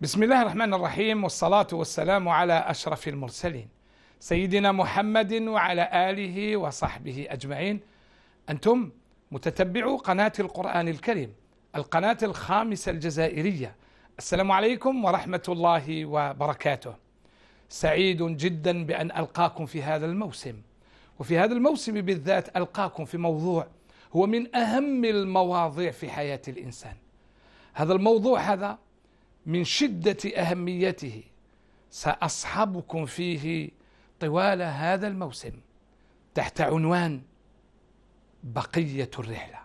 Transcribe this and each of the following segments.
بسم الله الرحمن الرحيم والصلاة والسلام على أشرف المرسلين سيدنا محمد وعلى آله وصحبه أجمعين أنتم متتبعو قناة القرآن الكريم القناة الخامسة الجزائرية السلام عليكم ورحمة الله وبركاته سعيد جدا بأن ألقاكم في هذا الموسم وفي هذا الموسم بالذات ألقاكم في موضوع هو من أهم المواضيع في حياة الإنسان هذا الموضوع هذا من شدة أهميته سأصحبكم فيه طوال هذا الموسم تحت عنوان بقية الرحلة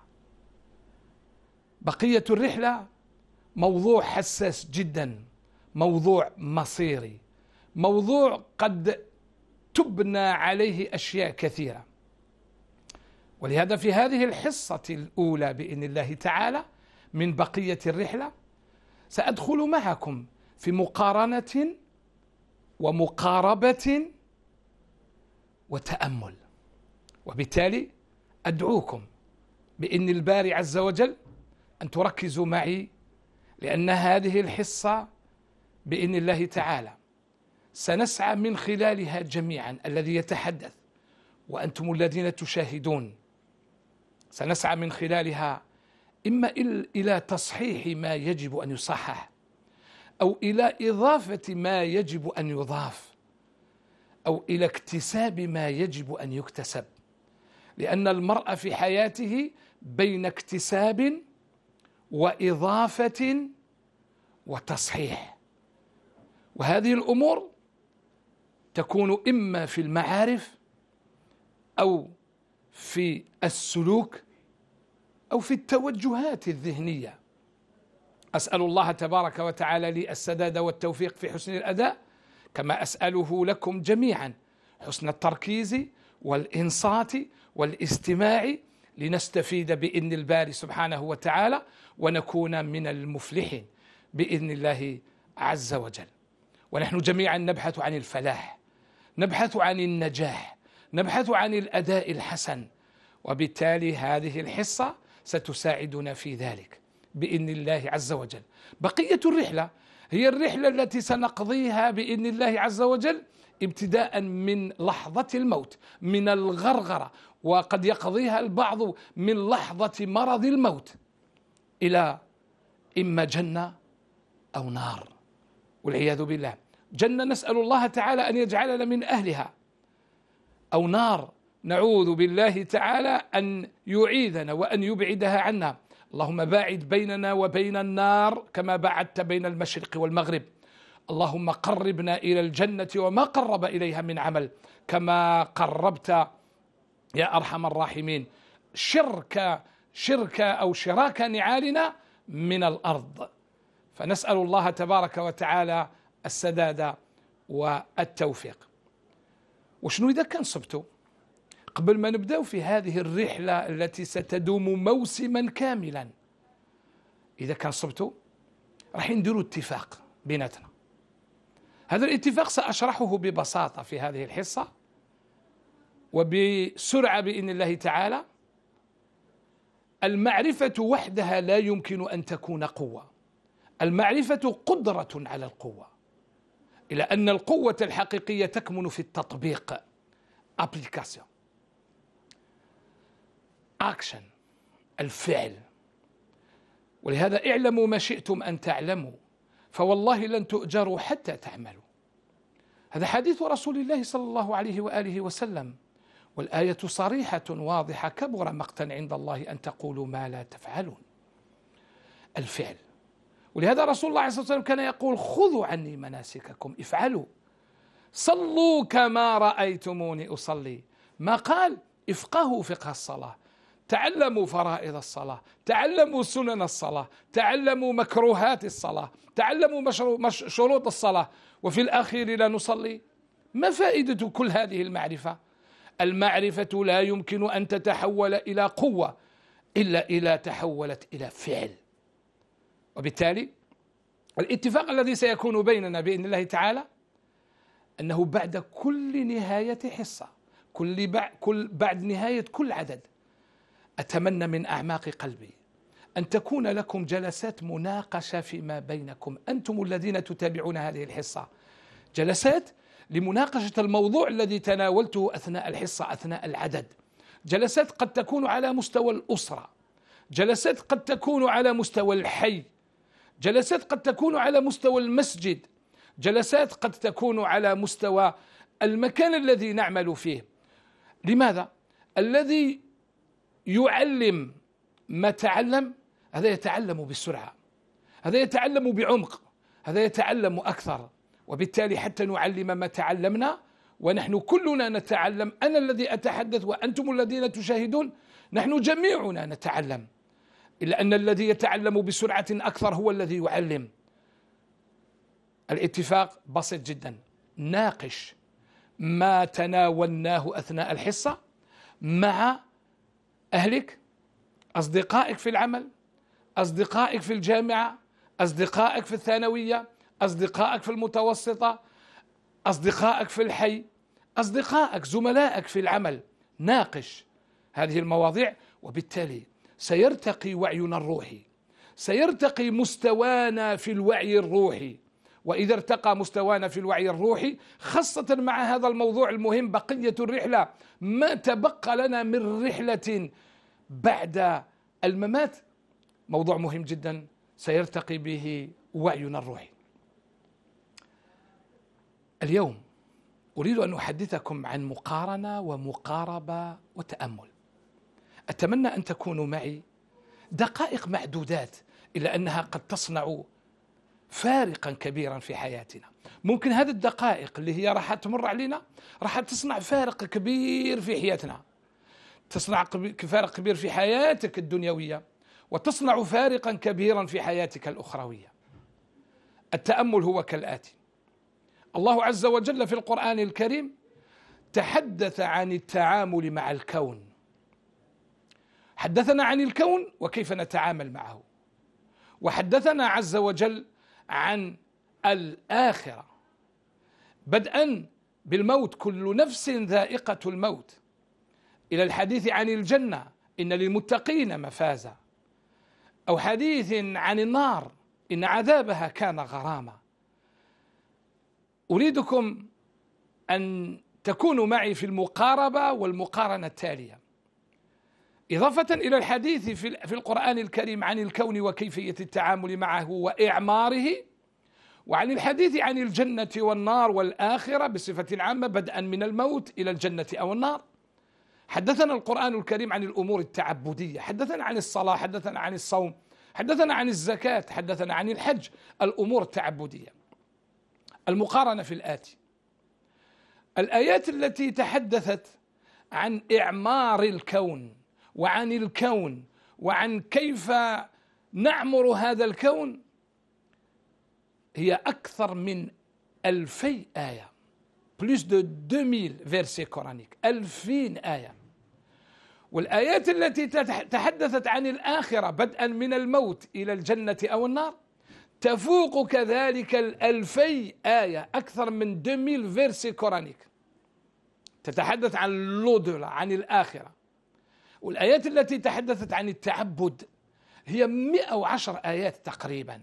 بقية الرحلة موضوع حساس جدا موضوع مصيري موضوع قد تبنى عليه أشياء كثيرة ولهذا في هذه الحصة الأولى بإذن الله تعالى من بقية الرحلة سأدخل معكم في مقارنة ومقاربة وتأمل وبالتالي أدعوكم بإذن الباري عز وجل أن تركزوا معي لأن هذه الحصة بإذن الله تعالى سنسعى من خلالها جميعا الذي يتحدث وأنتم الذين تشاهدون سنسعى من خلالها إما إلى تصحيح ما يجب أن يصحح أو إلى إضافة ما يجب أن يضاف أو إلى اكتساب ما يجب أن يكتسب لأن المرء في حياته بين اكتساب وإضافة وتصحيح وهذه الأمور تكون إما في المعارف أو في السلوك أو في التوجهات الذهنية أسأل الله تبارك وتعالى لي السداد والتوفيق في حسن الأداء كما أسأله لكم جميعا حسن التركيز والإنصات والاستماع لنستفيد بإذن الباري سبحانه وتعالى ونكون من المفلحين بإذن الله عز وجل ونحن جميعا نبحث عن الفلاح نبحث عن النجاح نبحث عن الأداء الحسن وبالتالي هذه الحصة ستساعدنا في ذلك باذن الله عز وجل. بقيه الرحله هي الرحله التي سنقضيها باذن الله عز وجل ابتداء من لحظه الموت من الغرغره وقد يقضيها البعض من لحظه مرض الموت الى اما جنه او نار والعياذ بالله جنه نسال الله تعالى ان يجعلنا من اهلها او نار نعوذ بالله تعالى أن يعيذنا وأن يبعدها عنا اللهم باعد بيننا وبين النار كما بعدت بين المشرق والمغرب اللهم قربنا إلى الجنة وما قرب إليها من عمل كما قربت يا أرحم الراحمين شرك شرك أو شراك نعالنا من الأرض فنسأل الله تبارك وتعالى السداد والتوفيق وشنو إذا كان صبتوا قبل ما نبداو في هذه الرحلة التي ستدوم موسما كاملا إذا كان صبتوا راح نديروا اتفاق بيناتنا هذا الاتفاق سأشرحه ببساطة في هذه الحصة وبسرعة بإذن الله تعالى المعرفة وحدها لا يمكن أن تكون قوة المعرفة قدرة على القوة إلى أن القوة الحقيقية تكمن في التطبيق أبليكاسيون الاكشن الفعل ولهذا اعلموا ما شئتم ان تعلموا فوالله لن تؤجروا حتى تعملوا هذا حديث رسول الله صلى الله عليه واله وسلم والايه صريحه واضحه كبر مقتا عند الله ان تقولوا ما لا تفعلون الفعل ولهذا رسول الله عليه الصلاه والسلام كان يقول خذوا عني مناسككم افعلوا صلوا كما رايتموني اصلي ما قال افقهوا فقه الصلاه تعلموا فرائض الصلاة تعلموا سنن الصلاة تعلموا مكروهات الصلاة تعلموا شروط الصلاة وفي الأخير لا نصلي ما فائدة كل هذه المعرفة المعرفة لا يمكن أن تتحول إلى قوة إلا إذا تحولت إلى فعل وبالتالي الاتفاق الذي سيكون بيننا بإذن الله تعالى أنه بعد كل نهاية حصة كل, كل بعد نهاية كل عدد أتمنى من أعماق قلبي أن تكون لكم جلسات مناقشة فيما بينكم أنتم الذين تتابعون هذه الحصة جلسات لمناقشة الموضوع الذي تناولته أثناء الحصة أثناء العدد جلسات قد تكون على مستوى الأسرة جلسات قد تكون على مستوى الحي جلسات قد تكون على مستوى المسجد جلسات قد تكون على مستوى المكان الذي نعمل فيه لماذا؟ الذي يعلم ما تعلم هذا يتعلم بسرعة هذا يتعلم بعمق هذا يتعلم أكثر وبالتالي حتى نعلم ما تعلمنا ونحن كلنا نتعلم أنا الذي أتحدث وأنتم الذين تشاهدون نحن جميعنا نتعلم إلا أن الذي يتعلم بسرعة أكثر هو الذي يعلم الاتفاق بسيط جدا ناقش ما تناولناه أثناء الحصة مع أهلك أصدقائك في العمل أصدقائك في الجامعة أصدقائك في الثانوية أصدقائك في المتوسطة أصدقائك في الحي أصدقائك زملائك في العمل ناقش هذه المواضيع وبالتالي سيرتقي وعينا الروحي سيرتقي مستوانا في الوعي الروحي وإذا ارتقى مستوانا في الوعي الروحي خاصة مع هذا الموضوع المهم بقية الرحلة ما تبقى لنا من رحلة بعد الممات موضوع مهم جدا سيرتقي به وعينا الروحي اليوم أريد أن أحدثكم عن مقارنة ومقاربة وتأمل أتمنى أن تكونوا معي دقائق معدودات إلا أنها قد تصنع فارقا كبيرا في حياتنا ممكن هذه الدقائق اللي هي راح تمر علينا راح تصنع فارق كبير في حياتنا تصنع فارق كبير في حياتك الدنيوية وتصنع فارقا كبيرا في حياتك الأخروية التأمل هو كالآتي الله عز وجل في القرآن الكريم تحدث عن التعامل مع الكون حدثنا عن الكون وكيف نتعامل معه وحدثنا عز وجل عن الآخرة بدءا بالموت كل نفس ذائقة الموت إلى الحديث عن الجنة إن للمتقين مفازا أو حديث عن النار إن عذابها كان غراما أريدكم أن تكونوا معي في المقاربة والمقارنة التالية إضافة إلى الحديث في القرآن الكريم عن الكون وكيفية التعامل معه وإعماره وعن الحديث عن الجنة والنار والآخرة بصفة عامة بدءا من الموت إلى الجنة أو النار حدثنا القرآن الكريم عن الأمور التعبدية حدثنا عن الصلاة حدثنا عن الصوم حدثنا عن الزكاة حدثنا عن الحج الأمور التعبدية المقارنة في الآتي الآيات التي تحدثت عن إعمار الكون وعن الكون وعن كيف نعمر هذا الكون هي أكثر من ألفي آية بلس دو 2000 فيرسي كورانيك 2000 آية والآيات التي تحدثت عن الآخرة بدءا من الموت إلى الجنة أو النار تفوق كذلك الألفي آية أكثر من 2000 فيرسي كورانيك تتحدث عن لودولا عن الآخرة والآيات التي تحدثت عن التعبد هي 110 آيات تقريبا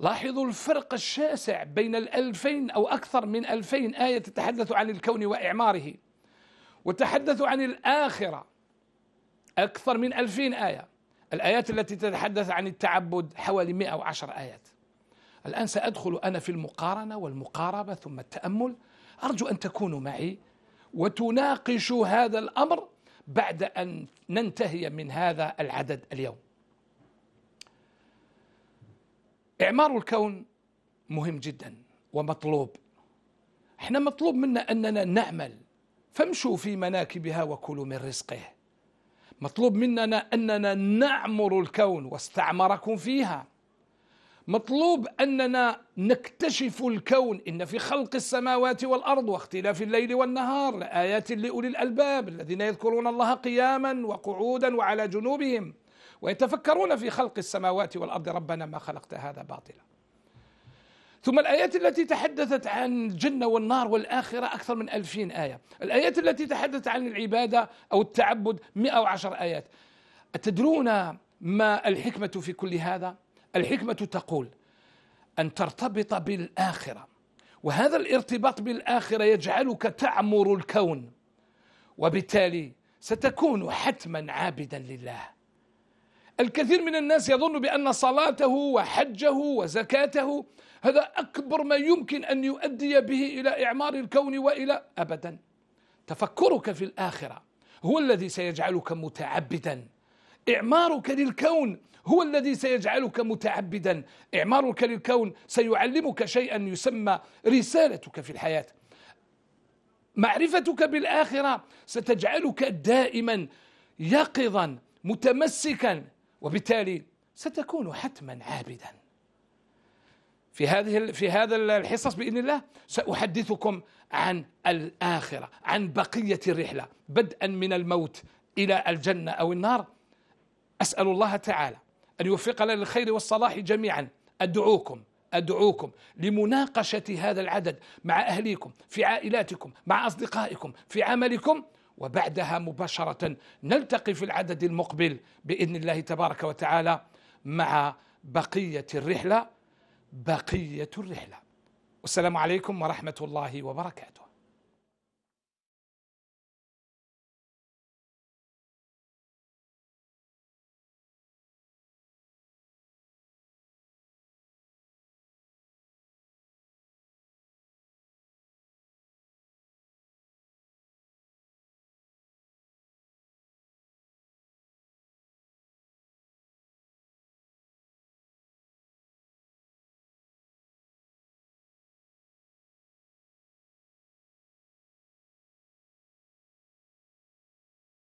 لاحظوا الفرق الشاسع بين الألفين أو أكثر من ألفين آية تتحدث عن الكون وإعماره وتحدث عن الآخرة أكثر من ألفين آية الآيات التي تتحدث عن التعبد حوالي 110 آيات الآن سأدخل أنا في المقارنة والمقاربة ثم التأمل أرجو أن تكونوا معي وتناقشوا هذا الأمر بعد أن ننتهي من هذا العدد اليوم إعمار الكون مهم جدا ومطلوب احنا مطلوب منا أننا نعمل فامشوا في مناكبها وكلوا من رزقه مطلوب مننا أننا نعمر الكون واستعمركم فيها مطلوب أننا نكتشف الكون إن في خلق السماوات والأرض واختلاف الليل والنهار لآيات لأولي الألباب الذين يذكرون الله قياما وقعودا وعلى جنوبهم ويتفكرون في خلق السماوات والأرض ربنا ما خلقت هذا باطلا ثم الآيات التي تحدثت عن الجنة والنار والآخرة أكثر من ألفين آية الآيات التي تحدثت عن العبادة أو التعبد 110 آيات أتدرون ما الحكمة في كل هذا؟ الحكمة تقول أن ترتبط بالآخرة وهذا الارتباط بالآخرة يجعلك تعمر الكون وبالتالي ستكون حتما عابدا لله الكثير من الناس يظن بأن صلاته وحجه وزكاته هذا أكبر ما يمكن أن يؤدي به إلى إعمار الكون وإلى أبدا تفكرك في الآخرة هو الذي سيجعلك متعبدا إعمارك للكون هو الذي سيجعلك متعبدا إعمارك للكون سيعلمك شيئا يسمى رسالتك في الحياة معرفتك بالآخرة ستجعلك دائما يقظا متمسكا وبالتالي ستكون حتما عابدا في هذه في هذا الحصص باذن الله ساحدثكم عن الاخره عن بقيه الرحله بدءا من الموت الى الجنه او النار أسأل الله تعالى أن يوفقنا للخير والصلاح جميعا أدعوكم أدعوكم لمناقشة هذا العدد مع أهليكم في عائلاتكم مع أصدقائكم في عملكم وبعدها مباشرة نلتقي في العدد المقبل بإذن الله تبارك وتعالى مع بقية الرحلة بقية الرحلة والسلام عليكم ورحمة الله وبركاته